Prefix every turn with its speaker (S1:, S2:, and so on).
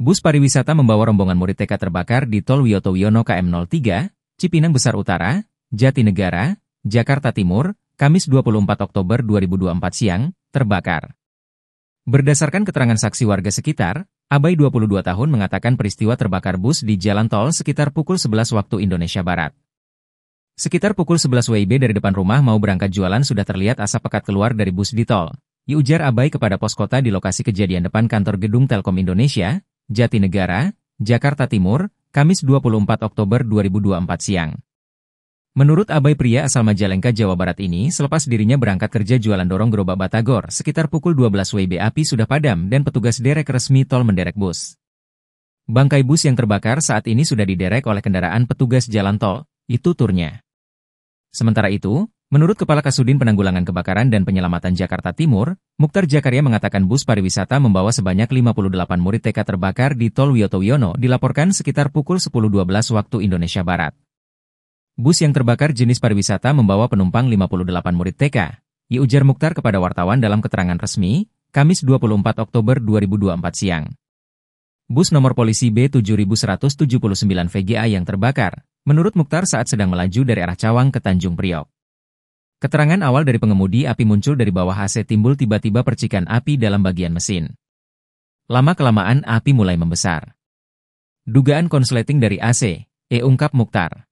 S1: Bus pariwisata membawa rombongan murid TK terbakar di Tol Wiyoto Wiono KM03, Cipinang Besar Utara, Jatinegara, Jakarta Timur, Kamis 24 Oktober 2024 siang, terbakar. Berdasarkan keterangan saksi warga sekitar, Abai 22 tahun mengatakan peristiwa terbakar bus di jalan tol sekitar pukul 11 waktu Indonesia Barat. Sekitar pukul 11 WIB dari depan rumah mau berangkat jualan sudah terlihat asap pekat keluar dari bus di tol. Diujar Abai kepada pos kota di lokasi kejadian depan kantor gedung Telkom Indonesia, Jatinegara, Jakarta Timur, Kamis 24 Oktober 2024 siang. Menurut abai pria asal Majalengka, Jawa Barat ini, selepas dirinya berangkat kerja jualan dorong gerobak Batagor, sekitar pukul 12 WIB api sudah padam dan petugas derek resmi tol menderek bus. Bangkai bus yang terbakar saat ini sudah diderek oleh kendaraan petugas jalan tol, itu turnya. Sementara itu, Menurut Kepala Kasudin Penanggulangan Kebakaran dan Penyelamatan Jakarta Timur, Mukhtar Jakaria mengatakan bus pariwisata membawa sebanyak 58 murid TK terbakar di Tol Wiyoto Wiono dilaporkan sekitar pukul 10.12 waktu Indonesia Barat. Bus yang terbakar jenis pariwisata membawa penumpang 58 murid TK, Ia ujar Mukhtar kepada wartawan dalam keterangan resmi, Kamis 24 Oktober 2024 siang. Bus nomor polisi B7179 VGA yang terbakar, menurut Mukhtar saat sedang melaju dari arah Cawang ke Tanjung Priok. Keterangan awal dari pengemudi api muncul dari bawah AC timbul tiba-tiba percikan api dalam bagian mesin. Lama-kelamaan api mulai membesar. Dugaan konsleting dari AC, E ungkap Mukhtar.